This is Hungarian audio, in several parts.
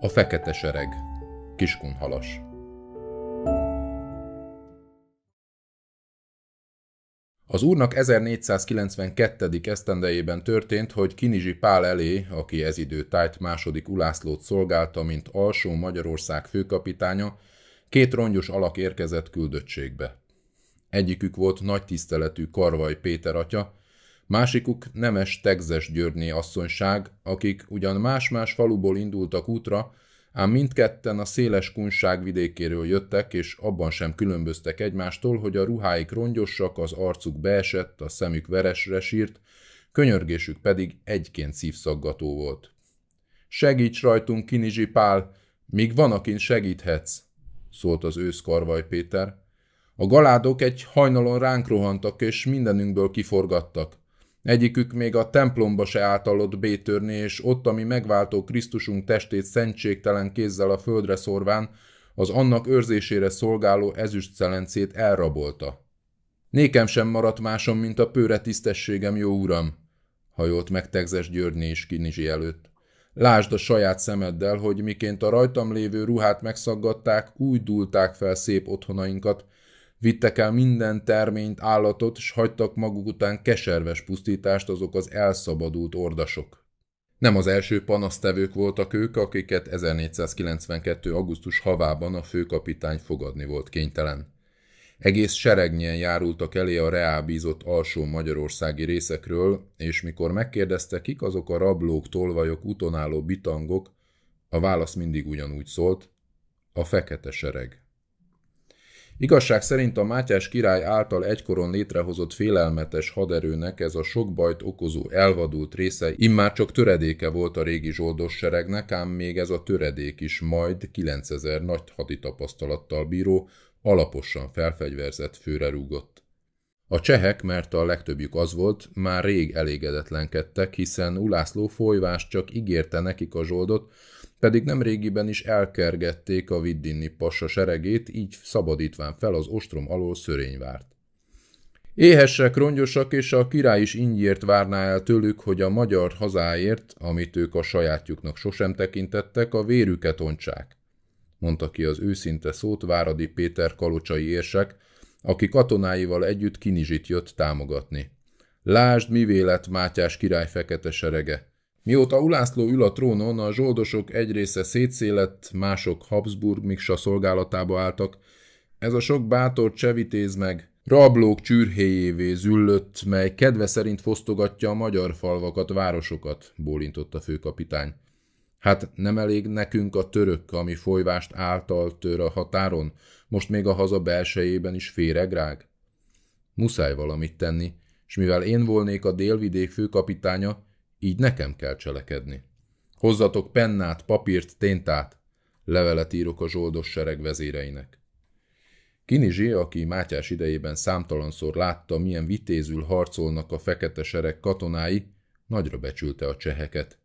A fekete sereg. Kiskunhalas. Az úrnak 1492. esztendejében történt, hogy Kinizsi Pál elé, aki ez idő tájt második ulászlót szolgálta, mint alsó Magyarország főkapitánya, két rongyos alak érkezett küldöttségbe. Egyikük volt nagy tiszteletű Karvaj Péter atya, Másikuk nemes Tegzes györné asszonyság, akik ugyan más-más faluból indultak útra, ám mindketten a széles kunság vidékéről jöttek, és abban sem különböztek egymástól, hogy a ruháik rongyosak, az arcuk beesett, a szemük veresre sírt, könyörgésük pedig egyként szívszaggató volt. Segíts rajtunk, Kinizsi Pál, míg van, akin segíthetsz, szólt az ősz Karvaj Péter. A galádok egy hajnalon ránk rohantak, és mindenünkből kiforgattak. Egyikük még a templomba se átalott bétörni, és ott, ami megváltó Krisztusunk testét szentségtelen kézzel a földre szorván, az annak őrzésére szolgáló ezüst szelencét elrabolta. Nékem sem maradt másom, mint a pőre tisztességem, jó uram, hajolt meg Tegzes Györgyné is Kinizsi előtt. Lásd a saját szemeddel, hogy miként a rajtam lévő ruhát megszaggatták, úgy dúlták fel szép otthonainkat, Vittek el minden terményt, állatot, és hagytak maguk után keserves pusztítást azok az elszabadult ordasok. Nem az első panasztevők voltak ők, akiket 1492. augusztus havában a főkapitány fogadni volt kénytelen. Egész seregnyen járultak elé a reábízott alsó magyarországi részekről, és mikor megkérdezte, kik azok a rablók, tolvajok, utonáló bitangok, a válasz mindig ugyanúgy szólt, a fekete sereg. Igazság szerint a Mátyás király által egykoron létrehozott félelmetes haderőnek ez a sok bajt okozó elvadult része immár csak töredéke volt a régi zsoldos seregnek, ám még ez a töredék is majd 9000 nagy haditapasztalattal bíró, alaposan felfegyverzett főre rúgott a csehek, mert a legtöbbjük az volt, már rég elégedetlenkedtek, hiszen Ulászló folyvás csak ígérte nekik a zsoldot, pedig nem régiben is elkergették a Viddinni passa seregét, így szabadítván fel az ostrom alól szörényvárt. Éhesek, rongyosak, és a király is ingyért várná el tőlük, hogy a magyar hazáért, amit ők a sajátjuknak sosem tekintettek, a vérüket ontsák, mondta ki az őszinte szót Váradi Péter kalocsai érsek, aki katonáival együtt Kinizsit jött támogatni. Lásd, mi vélet Mátyás király fekete serege. Mióta Ulászló ül a trónon, a zsoldosok egy része szétszélett, mások Habsburg miksa szolgálatába álltak. Ez a sok bátor csevitéz meg, rablók csürhéjévé züllött, mely kedve szerint fosztogatja a magyar falvakat, városokat, bólintott a főkapitány. Hát nem elég nekünk a török, ami folyvást által tör a határon, most még a haza belsejében is féreg rág? Muszáj valamit tenni, és mivel én volnék a délvidék főkapitánya, így nekem kell cselekedni. Hozzatok pennát, papírt, téntát, levelet írok a zsoldos sereg vezéreinek. Kinizsi, aki Mátyás idejében számtalanszor látta, milyen vitézül harcolnak a fekete sereg katonái, nagyra becsülte a cseheket.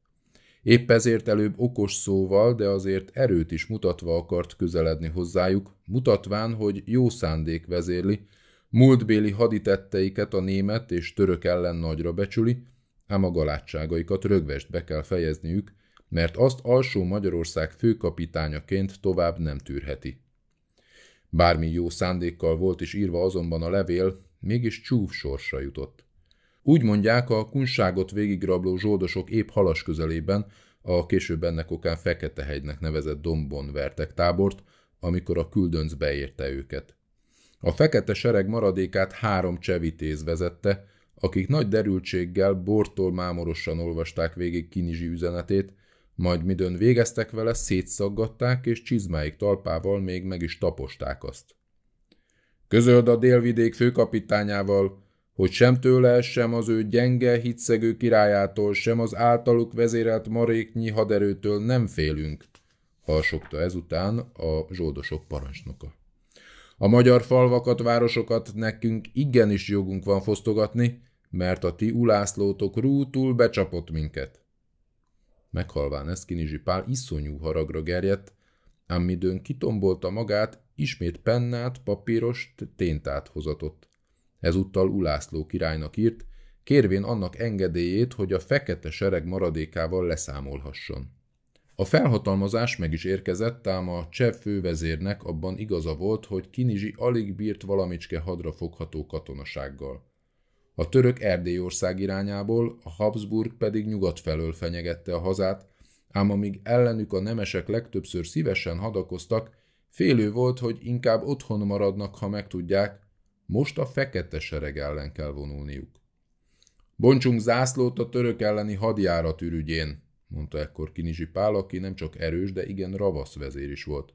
Épp ezért előbb okos szóval, de azért erőt is mutatva akart közeledni hozzájuk, mutatván, hogy jó szándék vezérli, múltbéli haditetteiket a német és török ellen nagyra becsüli, ám a galátságaikat rögvest be kell fejezniük, mert azt alsó Magyarország főkapitányaként tovább nem tűrheti. Bármi jó szándékkal volt is írva azonban a levél, mégis csúf sorsa jutott. Úgy mondják, a kunságot végigrabló zsoldosok épp halas közelében, a később ennek okán Fekete-hegynek nevezett dombon vertek tábort, amikor a küldönc beérte őket. A fekete sereg maradékát három csevitéz vezette, akik nagy derültséggel, bortól mámorosan olvasták végig Kinizsi üzenetét, majd midőn végeztek vele, szétszaggatták, és csizmáik talpával még meg is taposták azt. Közöld a délvidék főkapitányával, hogy sem tőle, sem az ő gyenge, hitszegő királyától, sem az általuk vezérelt maréknyi haderőtől nem félünk, halsogta ezután a zsoldosok parancsnoka. A magyar falvakat, városokat nekünk igenis jogunk van fosztogatni, mert a ti ulászlótok rútul becsapott minket. Meghalván ezt Kinizsi Pál iszonyú haragra gerjedt, ám midőn kitombolta magát, ismét pennát, papírost, téntát hozatott ezúttal Ulászló királynak írt, kérvén annak engedélyét, hogy a fekete sereg maradékával leszámolhasson. A felhatalmazás meg is érkezett, ám a cseh fővezérnek abban igaza volt, hogy Kinizsi alig bírt valamicske hadra fogható katonasággal. A török Erdélyország irányából, a Habsburg pedig nyugat felől fenyegette a hazát, ám amíg ellenük a nemesek legtöbbször szívesen hadakoztak, félő volt, hogy inkább otthon maradnak, ha megtudják, most a fekete sereg ellen kell vonulniuk. Bontsunk zászlót a török elleni hadjárat ürügyén, mondta ekkor Kinizsi Pál, aki nem csak erős, de igen ravasz vezér is volt.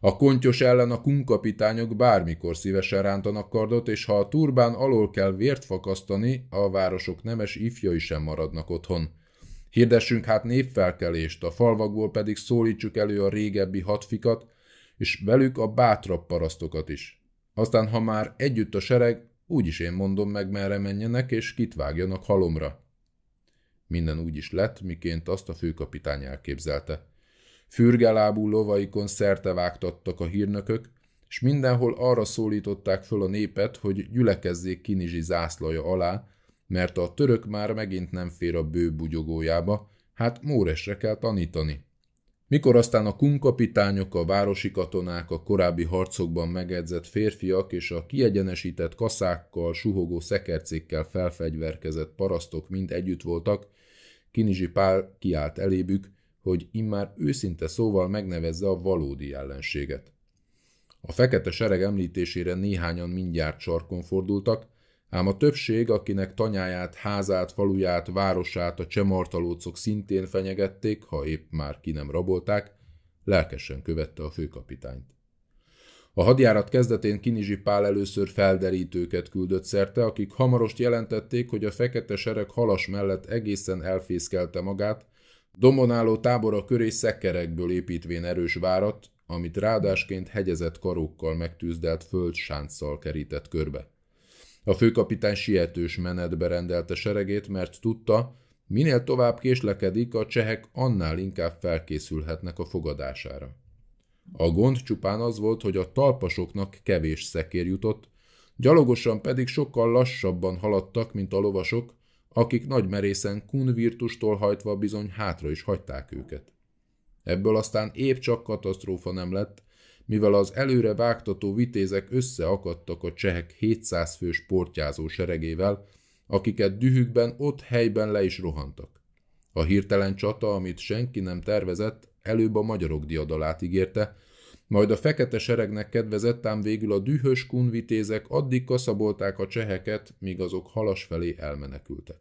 A kontyos ellen a kunkapitányok bármikor szívesen rántanak kardot, és ha a turbán alól kell vért fakasztani, a városok nemes ifjai sem maradnak otthon. Hirdessünk hát népfelkelést, a falvakból pedig szólítsuk elő a régebbi hatfikat, és velük a bátrabb parasztokat is. Aztán, ha már együtt a sereg, úgyis én mondom meg, merre menjenek, és kit vágjanak halomra. Minden úgy is lett, miként azt a főkapitány elképzelte. Fürgelábú lovaikon szerte vágtattak a hírnökök, és mindenhol arra szólították föl a népet, hogy gyülekezzék Kinizsi zászlaja alá, mert a török már megint nem fér a bő bugyogójába, hát Móresre kell tanítani. Mikor aztán a kunkapitányok, a városi katonák, a korábbi harcokban megedzett férfiak és a kiegyenesített kaszákkal, suhogó szekercékkel felfegyverkezett parasztok mind együtt voltak, Kinizsi Pál kiállt elébük, hogy immár őszinte szóval megnevezze a valódi ellenséget. A fekete sereg említésére néhányan mindjárt sarkon fordultak, Ám a többség, akinek tanyáját, házát, faluját, városát a csemartalócok szintén fenyegették, ha épp már ki nem rabolták, lelkesen követte a főkapitányt. A hadjárat kezdetén Kinizsi Pál először felderítőket küldött szerte, akik hamarost jelentették, hogy a fekete sereg halas mellett egészen elfészkelte magát, domonáló tábora köré szekerekből építvén erős várat, amit rádásként hegyezett karokkal megtűzdelt földsánccal kerített körbe. A főkapitány sietős menetbe rendelte seregét, mert tudta, minél tovább késlekedik, a csehek annál inkább felkészülhetnek a fogadására. A gond csupán az volt, hogy a talpasoknak kevés szekér jutott, gyalogosan pedig sokkal lassabban haladtak, mint a lovasok, akik nagy merészen kunvirtustól hajtva bizony hátra is hagyták őket. Ebből aztán épp csak katasztrófa nem lett, mivel az előre vágtató vitézek összeakadtak a csehek 700 fős sportjázó seregével, akiket dühükben ott helyben le is rohantak. A hirtelen csata, amit senki nem tervezett, előbb a magyarok diadalát ígérte, majd a fekete seregnek kedvezett, ám végül a dühös kunvitézek addig kaszabolták a cseheket, míg azok halas felé elmenekültek.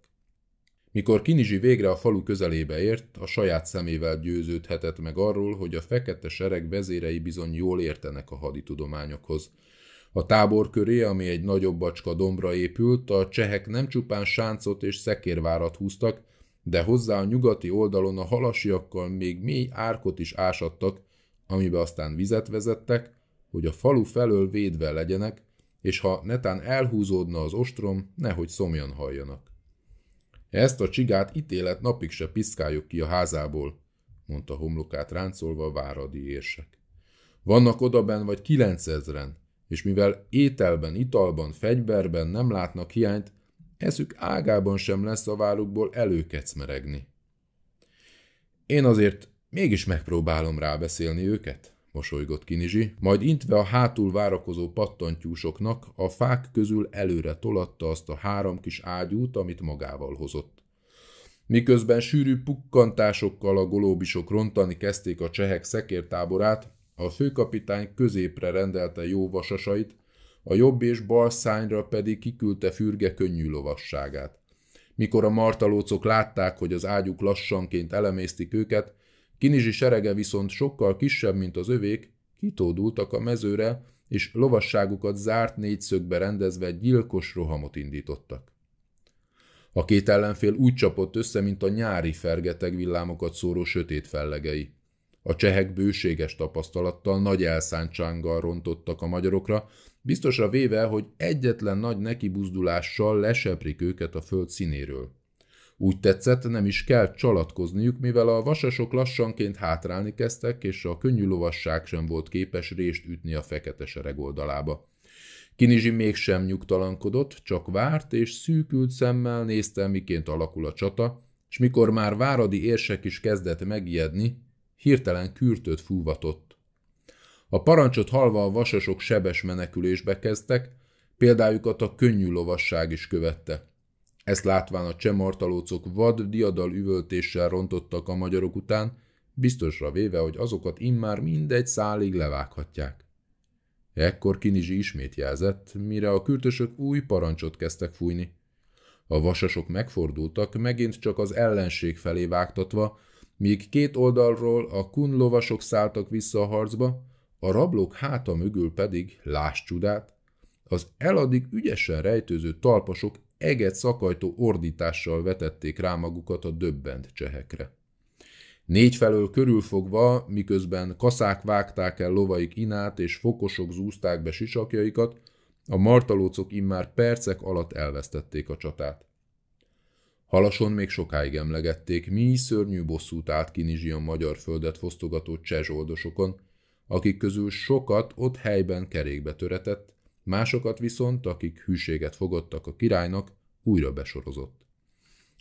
Mikor Kinizsi végre a falu közelébe ért, a saját szemével győződhetett meg arról, hogy a fekete sereg vezérei bizony jól értenek a haditudományokhoz. A tábor köré, ami egy nagyobb bacska dombra épült, a csehek nem csupán sáncot és szekérvárat húztak, de hozzá a nyugati oldalon a halasiakkal még mély árkot is ásattak, amibe aztán vizet vezettek, hogy a falu felől védve legyenek, és ha netán elhúzódna az ostrom, nehogy szomjan halljanak. Ezt a csigát ítélet napig se piszkáljuk ki a házából, mondta homlokát ráncolva a váradi érsek. Vannak odaben vagy kilencezren, és mivel ételben, italban, fegyverben nem látnak hiányt, eszük ágában sem lesz a vállukból előkecmeregni. Én azért mégis megpróbálom rábeszélni őket mosolygott Kinizsi, majd intve a hátul várakozó pattantyúsoknak a fák közül előre tolatta azt a három kis ágyút, amit magával hozott. Miközben sűrű pukkantásokkal a golóbisok rontani kezdték a csehek szekértáborát, a főkapitány középre rendelte jó vasasait, a jobb és bal szányra pedig kiküldte fürge könnyű lovasságát. Mikor a martalócok látták, hogy az ágyuk lassanként elemésztik őket, Kinizsi serege viszont sokkal kisebb, mint az övék, kitódultak a mezőre, és lovasságukat zárt négyszögbe rendezve gyilkos rohamot indítottak. A két ellenfél úgy csapott össze, mint a nyári fergeteg villámokat szóró sötét fellegei. A csehek bőséges tapasztalattal nagy elszántsággal rontottak a magyarokra, biztosra véve, hogy egyetlen nagy nekibuzdulással leseprik őket a föld színéről. Úgy tetszett, nem is kell csalatkozniuk, mivel a vasasok lassanként hátrálni kezdtek, és a könnyű lovasság sem volt képes rést ütni a fekete sereg oldalába. Kinizsi mégsem nyugtalankodott, csak várt és szűkült szemmel nézte, miként alakul a csata, és mikor már váradi érsek is kezdett megijedni, hirtelen kürtöt fúvatott. A parancsot halva a vasasok sebes menekülésbe kezdtek, példájukat a könnyű lovasság is követte. Ezt látván a csemartalócok vad, diadal üvöltéssel rontottak a magyarok után, biztosra véve, hogy azokat immár mindegy szálig levághatják. Ekkor Kinizsi ismét jelzett, mire a kürtösök új parancsot kezdtek fújni. A vasasok megfordultak, megint csak az ellenség felé vágtatva, míg két oldalról a kun lovasok szálltak vissza a harcba, a rablók háta mögül pedig, láss csodát, az eladig ügyesen rejtőző talpasok eget szakajtó ordítással vetették rá magukat a döbbent csehekre. Négyfelől körülfogva, miközben kaszák vágták el lovaik inát és fokosok zúzták be sisakjaikat, a martalócok immár percek alatt elvesztették a csatát. Halason még sokáig emlegették, mi szörnyű bosszút állt Kinizsi a magyar földet fosztogató csezsoldosokon, akik közül sokat ott helyben kerékbe töretett, Másokat viszont, akik hűséget fogadtak a királynak, újra besorozott.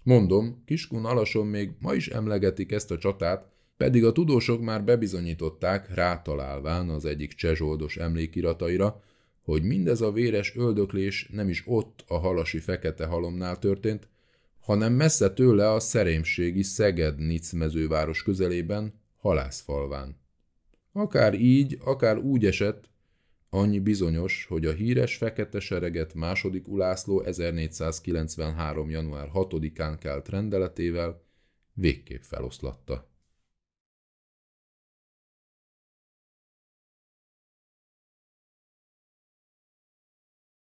Mondom, Kiskun alason még ma is emlegetik ezt a csatát, pedig a tudósok már bebizonyították, rátalálván az egyik csezsoldos emlékirataira, hogy mindez a véres öldöklés nem is ott a halasi fekete halomnál történt, hanem messze tőle a szerémségi szeged mezőváros közelében, halászfalván. Akár így, akár úgy esett, Annyi bizonyos, hogy a híres fekete sereget második Ulászló 1493. január 6-án kelt rendeletével végképp feloszlatta.